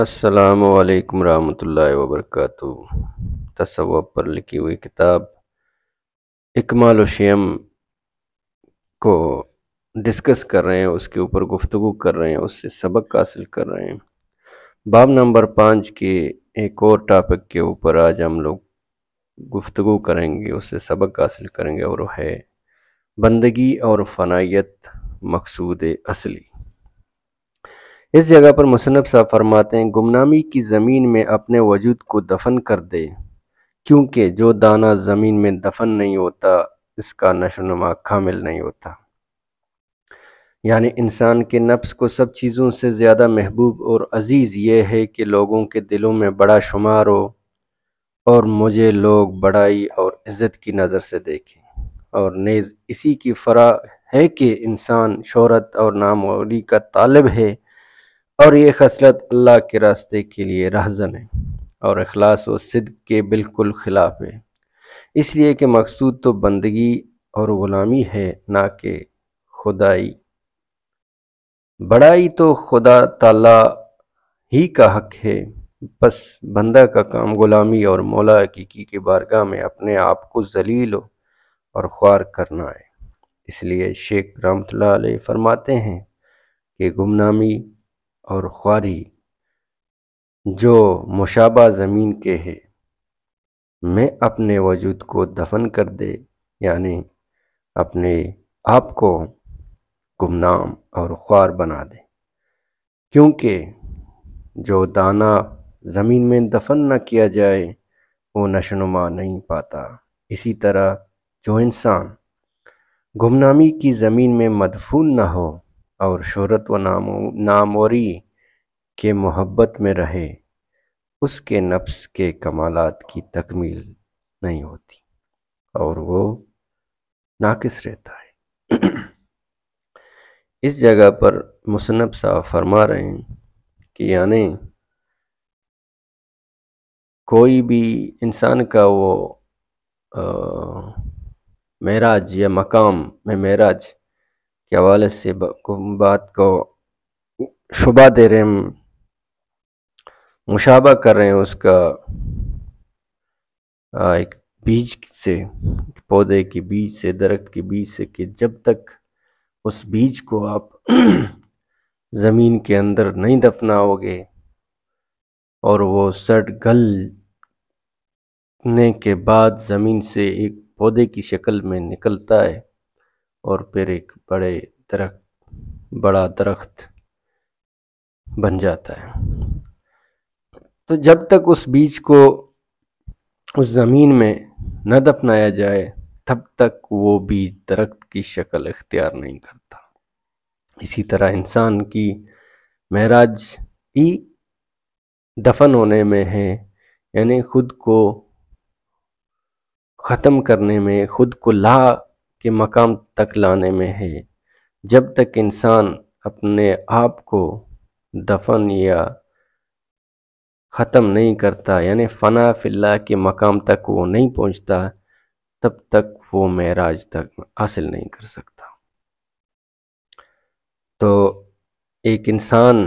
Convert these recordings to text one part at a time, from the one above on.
असलकम वरहमल वबरक तसव्वुफ़ पर लिखी हुई किताब इकमाल शेम को डिस्कस कर रहे हैं उसके ऊपर गुफ्तु कर रहे हैं उससे सबक हासिल कर रहे हैं बाब नंबर पाँच के एक और टॉपिक के ऊपर आज हम लोग गुफ्तु करेंगे उससे सबक हासिल करेंगे और वह है बंदगी और फनाइत मकसूद असली इस जगह पर मुसनफ़ साहब फरमाते हैं गुमनामी की ज़मीन में अपने वजूद को दफन कर दे क्योंकि जो दाना ज़मीन में दफन नहीं होता इसका नशोनमा कामिल नहीं होता यानी इंसान के नफ्स को सब चीज़ों से ज़्यादा महबूब और अज़ीज़ ये है कि लोगों के दिलों में बड़ा शुमार हो और मुझे लोग बड़ाई और इज़्ज़त की नज़र से देखें और नेज़ इसी की फरा है कि इंसान शहरत और नामोरी का तालब है और ये खसलत अल्लाह के रास्ते के लिए राहजन है और अखलास व सिद के बिल्कुल ख़िलाफ़ है इसलिए कि मकसूद तो बंदगी और ग़ुलामी है ना कि खुदाई बड़ाई तो खुदा ताला ही का हक है बस बंदा का काम ग़ुलामी और मौला हकीकी के बारगाह में अपने आप को जलील और ख्वार करना है इसलिए शेख रमत फरमाते हैं कि गुमनामी और ख्वारी जो मुशाबा ज़मीन के है मैं अपने वजूद को दफन कर दे यानी अपने आप को गुमनाम और ख्वार बना दे क्योंकि जो दाना ज़मीन में दफन न किया जाए वो नशनुमा नहीं पाता इसी तरह जो इंसान गुमनामी की ज़मीन में मदफून न हो और शहरत व नामो नामोरी के मोहब्बत में रहे उसके नफ्स के कमालत की तकमील नहीं होती और वो नाकिस रहता है इस जगह पर मुसनब साहब फरमा रहे हैं कि यानी कोई भी इंसान का वो मेराज या मकाम में मेराज के हवाले से बात को शुबा दे रहे हैं मुशाबा कर रहे हैं उसका एक बीज से पौधे के बीज से दरख्त के बीज से कि जब तक उस बीज को आप ज़मीन के अंदर नहीं दफनाओगे और वो सट गल ने के बाद ज़मीन से एक पौधे की शक्ल में निकलता है और फिर एक बड़े दरख्त बड़ा दरख्त बन जाता है तो जब तक उस बीज को उस ज़मीन में न दफनाया जाए तब तक वो बीज दरख्त की शक्ल इख्तियार नहीं करता इसी तरह इंसान की महराज भी दफन होने में है यानी खुद को ख़त्म करने में खुद को ला के मकाम तक लाने में है जब तक इंसान अपने आप को दफन या ख़त्म नहीं करता यानी फ़ना फिल्ला के मकाम तक वो नहीं पहुंचता तब तक वो महराज तक हासिल नहीं कर सकता तो एक इंसान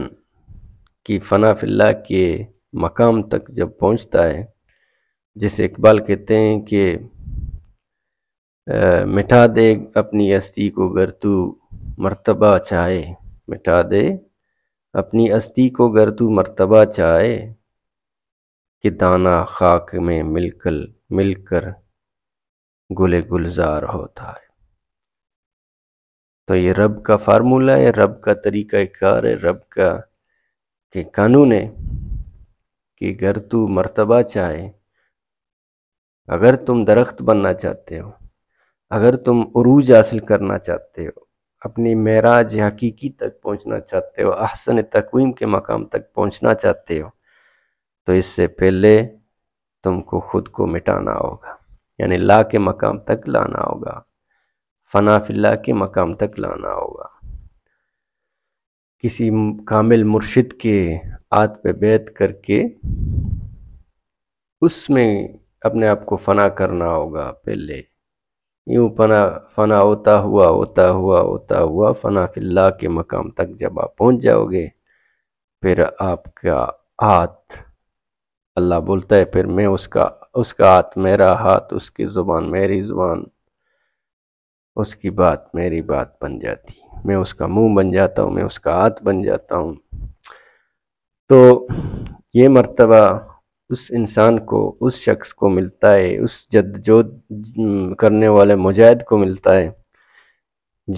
की फ़ना फिल्ला के मकाम तक जब पहुंचता है जैसे इकबाल कहते हैं कि मिटा दे अपनी अस्थि को गर तू मरतबा चाहे मिटा दे अपनी अस्थि को गर तू मरतबा चाहे कि दाना खाक में मिलकर मिलकर गुले गुलजार होता है तो ये रब का फार्मूला है रब का तरीका कार है रब का के कानून है कि अगर तू मरतबा चाहे अगर तुम दरख्त बनना चाहते हो अगर तुम अरूज हासिल करना चाहते हो अपनी मेराज हकीकी तक पहुंचना चाहते हो अहसन तकवीम के मकाम तक पहुंचना चाहते हो तो इससे पहले तुमको खुद को मिटाना होगा यानी ला के मकाम तक लाना होगा फनाफिल्ला के मकाम तक लाना होगा किसी कामिल मुर्शिद के आत पे बैत करके उसमें अपने आप को फना करना होगा पहले यूँ फना फना होता हुआ होता हुआ होता हुआ फना फिल्ला के मकाम तक जब आप पहुँच जाओगे फिर आपका हाथ अल्लाह बोलता है फिर मैं उसका उसका हाथ मेरा हाथ उसकी ज़ुबान मेरी ज़ुबान उसकी बात मेरी बात बन जाती मैं उसका मुंह बन जाता हूँ मैं उसका हाथ बन जाता हूँ तो ये मर्तबा उस इंसान को उस शख्स को मिलता है उस जदजोद करने वाले मुजाहिद को मिलता है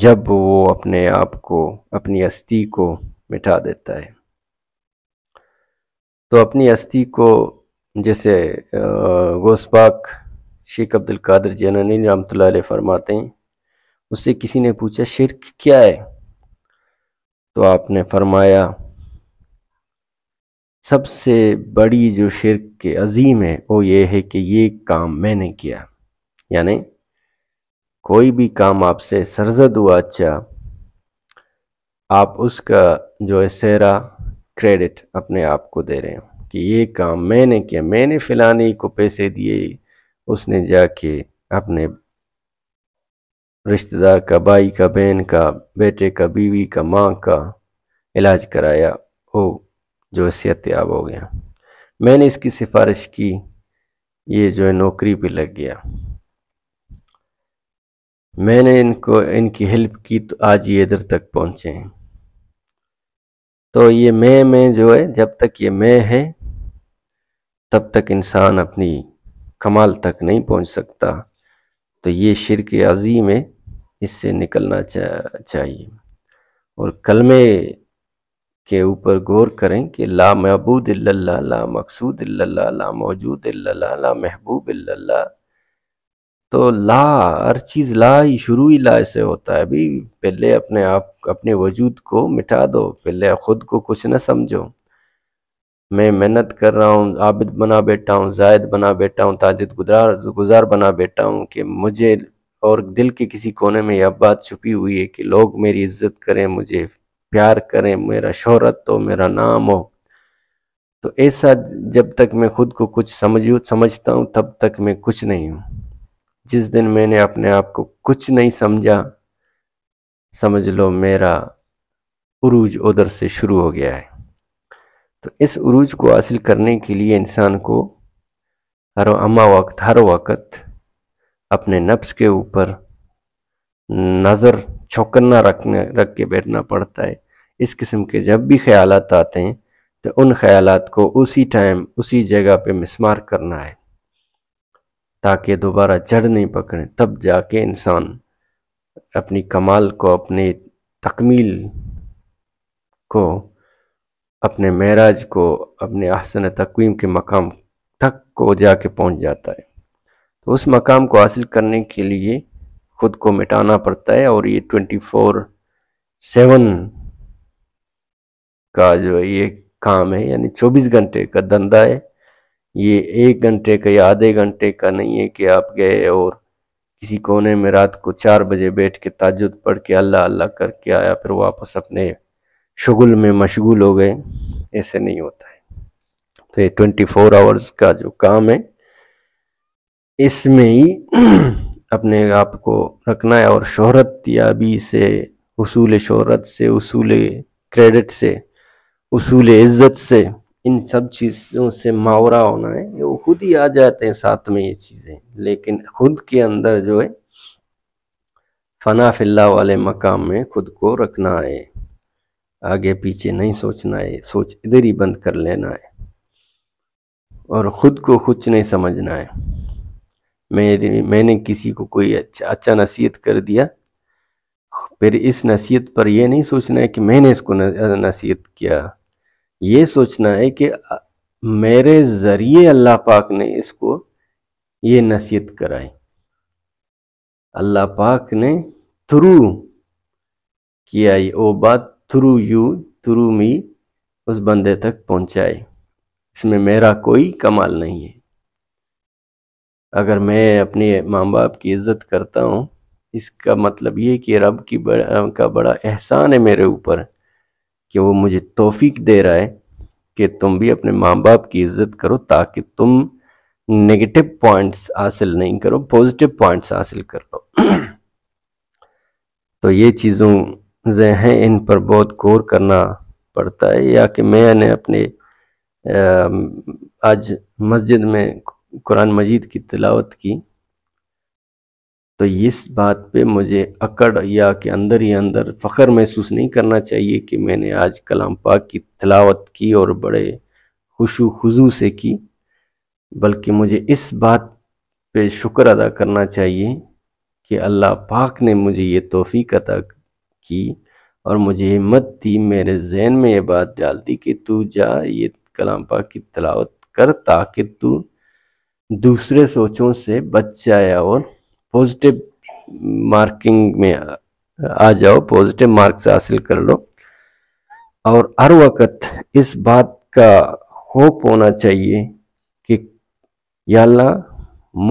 जब वो अपने आप को अपनी अस्थि को मिटा देता है तो अपनी अस्थि को जैसे गोसपाक शेख अब्दुल कादर जनानी रमत फरमाते हैं उससे किसी ने पूछा शिरक क्या है तो आपने फरमाया सबसे बड़ी जो शिरक के अजीम है वो ये है कि ये काम मैंने किया यानी कोई भी काम आपसे सरजद हुआ अच्छा आप उसका जो है सहरा क्रेडिट अपने आप को दे रहे हो कि ये काम मैंने किया मैंने फिलानी को पैसे दिए उसने जाके अपने रिश्तेदार का भाई का बहन का बेटे का बीवी का माँ का इलाज कराया वो जो सेहतियाब हो गया मैंने इसकी सिफारिश की ये जो है नौकरी पे लग गया मैंने इनको इनकी हेल्प की तो आज ये इधर तक पहुँचे हैं तो ये मैं मैं जो है जब तक ये मैं है तब तक इंसान अपनी कमाल तक नहीं पहुंच सकता तो ये शिरक अजीम है इससे निकलना चा, चाहिए और कलमे के ऊपर गौर करें कि ला महबूद ला मकसूद ला मौजूद ला महबूब ला तो ला हर चीज़ ला ही शुरू ही ला से होता है भी पहले अपने आप अपने वजूद को मिटा दो पहले ख़ुद को कुछ ना समझो मैं मेहनत कर रहा हूँ आबिद बना बैठा हूँ जायद बना बैठा हूँ ताजद गुजार गुजार बना बैठा हूँ कि मुझे और दिल के किसी कोने में यह बात छुपी हुई है कि लोग मेरी इज्जत करें मुझे प्यार करें मेरा शोहरत हो मेरा नाम हो तो ऐसा जब तक मैं खुद को कुछ समझू समझता हूँ तब तक मैं कुछ नहीं हूँ जिस दिन मैंने अपने आप को कुछ नहीं समझा समझ लो मेरा उरूज उधर से शुरू हो गया है तो इस उरूज को हासिल करने के लिए इंसान को हर अमा वक्त हर वक्त अपने नफ्स के ऊपर नज़र छोकन्ना रखने रख के बैठना पड़ता है इस किस्म के जब भी ख्याल आते हैं तो उन ख्याल को उसी टाइम उसी जगह पे मिसमार करना है ताकि दोबारा जड़ नहीं पकड़ें तब जाके इंसान अपनी कमाल को अपने तकमील को अपने महराज को अपने अहसन तकवीम के मकाम तक को जाके पहुंच जाता है तो उस मकाम को हासिल करने के लिए ख़ुद को मिटाना पड़ता है और ये ट्वेंटी फोर सेवन का जो है ये काम है यानी 24 घंटे का धंधा है ये एक घंटे का या आधे घंटे का नहीं है कि आप गए और किसी कोने में रात को चार बजे बैठ के ताजुद पढ़ के अल्लाह अल्लाह करके आया फिर वापस अपने शगुल में मशगूल हो गए ऐसे नहीं होता है तो ये ट्वेंटी फोर आवर्स का जो काम है इसमें ही अपने आप को रखना है और शहरत याबी से उसूल शहरत से उसूल क्रेडिट से उसूल इज़्ज़त से इन सब चीज़ों से मावरा होना है वो खुद ही आ जाते हैं साथ में ये चीज़ें लेकिन खुद के अंदर जो है फना फिल्ला वाले मकाम में खुद को रखना है आगे पीछे नहीं सोचना है सोच इधर ही बंद कर लेना है और ख़ुद को कुछ नहीं समझना है मेरी मैंने किसी को कोई अच्छा अच्छा नसीहत कर दिया फिर इस नसीहत पर यह नहीं सोचना है कि मैंने इसको नसीहत किया ये सोचना है कि मेरे ज़रिए अल्लाह पाक ने इसको ये नसीहत कराई अल्लाह पाक ने थ्रू किया ये वो बात थ्रू यू थ्रू मी उस बंदे तक पहुंचाई इसमें मेरा कोई कमाल नहीं है अगर मैं अपने माँ बाप की इज़्ज़त करता हूँ इसका मतलब ये कि रब की बड़ा, का बड़ा एहसान है मेरे ऊपर कि वो मुझे तोफ़ी दे रहा है कि तुम भी अपने माँ बाप की इज़्ज़त करो ताकि तुम नेगेटिव पॉइंट्स हासिल नहीं करो पॉजिटिव पॉइंट्स हासिल कर लो तो ये चीज़ों हैं इन पर बहुत गौर करना पड़ता है या कि मैंने अपने आज मस्जिद में कुरान मजीद की तिलावत की तो इस बात पे मुझे अकड़ या के अंदर ही अंदर फ़ख्र महसूस नहीं करना चाहिए कि मैंने आज कलाम पाक की तलावत की और बड़े खुशु खुजू से की बल्कि मुझे इस बात पे शुक्र अदा करना चाहिए कि अल्लाह पाक ने मुझे ये तोफ़ी अदा की और मुझे हिम्मत दी मेरे जहन में ये बात डाल दी कि तू जा ये कलाम पाक की तलावत कर ताकि तू दूसरे सोचों से बच जाए और पॉजिटिव मार्किंग में आ जाओ पॉजिटिव मार्क्स हासिल कर लो और हर वक्त इस बात का होप होना चाहिए कि याल्ला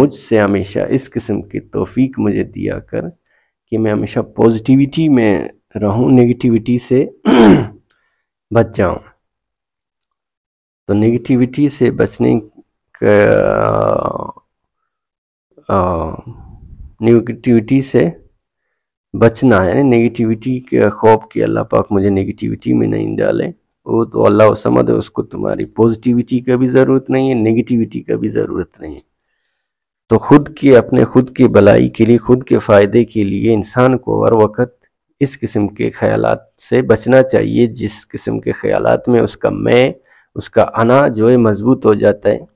मुझसे हमेशा इस किस्म की तोफीक मुझे दिया कर कि मैं हमेशा पॉजिटिविटी में रहूं नेगेटिविटी से बच जाऊं तो नेगेटिविटी से बचने का आ, आ, नेगेटिविटी से बचना है यानी नेगेटिविटी के खौफ के अल्लाह पाक मुझे नेगेटिविटी में नहीं डाले वो तो अल्लाह समझ है उसको तुम्हारी पॉजिटिविटी का भी ज़रूरत नहीं है नेगेटिविटी का भी ज़रूरत नहीं है तो खुद के अपने खुद की भलाई के लिए खुद के फ़ायदे के लिए इंसान को हर वक्त इस किस्म के ख्याल से बचना चाहिए जिस किस्म के ख्याल में उसका मैं उसका अना जो है मजबूत हो जाता है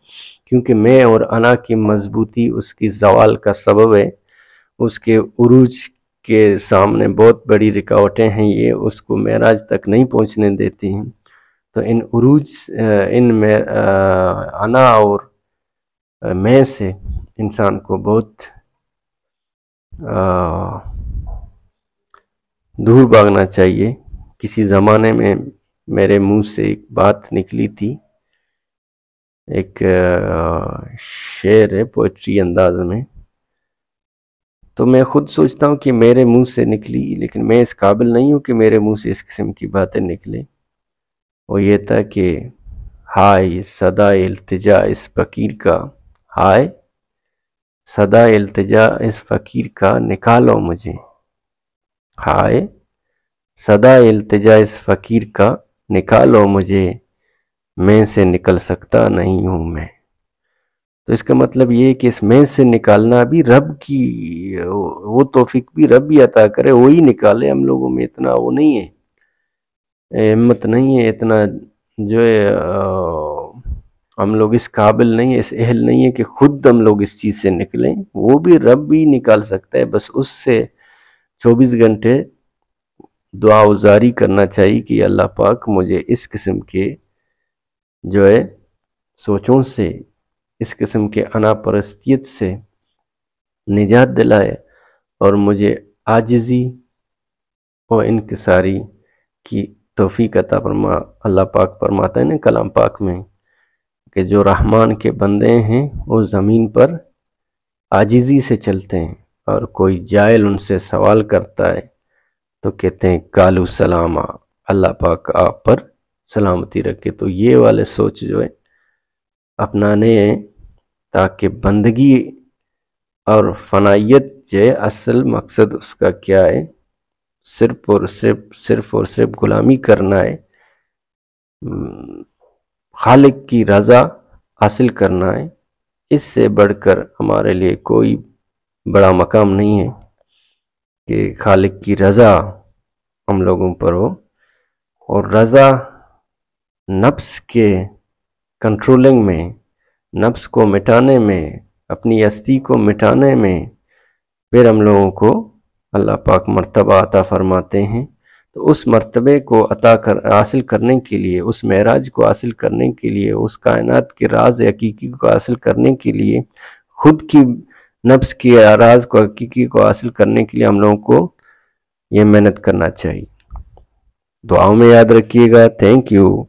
क्योंकि मैं और अना की मजबूती उसकी जवाल का सबब है उसके उरूज के सामने बहुत बड़ी रिकावटें हैं ये उसको मेराज तक नहीं पहुंचने देती हैं तो इन उरूज इन में अना और मैं से इंसान को बहुत दूर भागना चाहिए किसी ज़माने में मेरे मुंह से एक बात निकली थी एक शेर है पोइट्री अंदाज में तो मैं खुद सोचता हूँ कि मेरे मुंह से निकली लेकिन मैं इस काबिल नहीं हूँ कि मेरे मुंह से इस किस्म की बातें निकलें वो ये था कि हाय सदा अल्तजा इस फ़कीर का हाय सदा अल्तजा इस फ़कीर का निकालो मुझे हाय सदा अल्तजा इस फ़कीर का निकालो मुझे मैं से निकल सकता नहीं हूँ मैं तो इसका मतलब ये कि इस मेज से निकालना भी रब की वो तोफिक भी रब भी अता करे वो ही निकाले हम लोगों में इतना वो नहीं है हिम्मत नहीं है इतना जो है हम लोग इस काबिल नहीं है इस अहल नहीं है कि खुद हम लोग इस चीज़ से निकलें वो भी रब भी निकाल सकता है बस उससे 24 घंटे दुआ उजारी करना चाहिए कि अल्लाह पाक मुझे इस किस्म के जो है सोचों से इस किस्म के अनापरस्तीत से निजात दिलाए और मुझे आजिज़ी और इनकसारी की तोफ़ी कता परमा अल्लाह पाक फरमाता है कलाम पाक में कि जो रहमान के बंदे हैं वो ज़मीन पर आजिज़ी से चलते हैं और कोई जायल उनसे सवाल करता है तो कहते हैं कालू सलामा अल्लाह पाक आप पर सलामती रखे तो ये वाले सोच जो है अपनाने हैं ताकि बंदगी और फनाइत जे असल मकसद उसका क्या है सिर्फ और सिर्फ सिर्फ और सिर्फ गुलामी करना है खालिक की रज़ा हासिल करना है इससे बढ़कर हमारे लिए कोई बड़ा मकाम नहीं है कि खालिक की रज़ा हम लोगों पर हो और रज़ा नफ्स के कंट्रोलिंग में नफ्स को मिटाने में अपनी हस्ती को मिटाने में फिर हम लोगों को अल्लाह पाक मर्तबा अता फरमाते हैं तो उस मर्तबे को अता कर हासिल करने के लिए उस महराज को हासिल करने के लिए उस कायनात के राज हकीकी को हासिल करने के लिए खुद की नफ्स के राज को हकीकी को हासिल करने के लिए हम लोगों को ये मेहनत करना चाहिए दुआओं में याद रखिएगा थैंक यू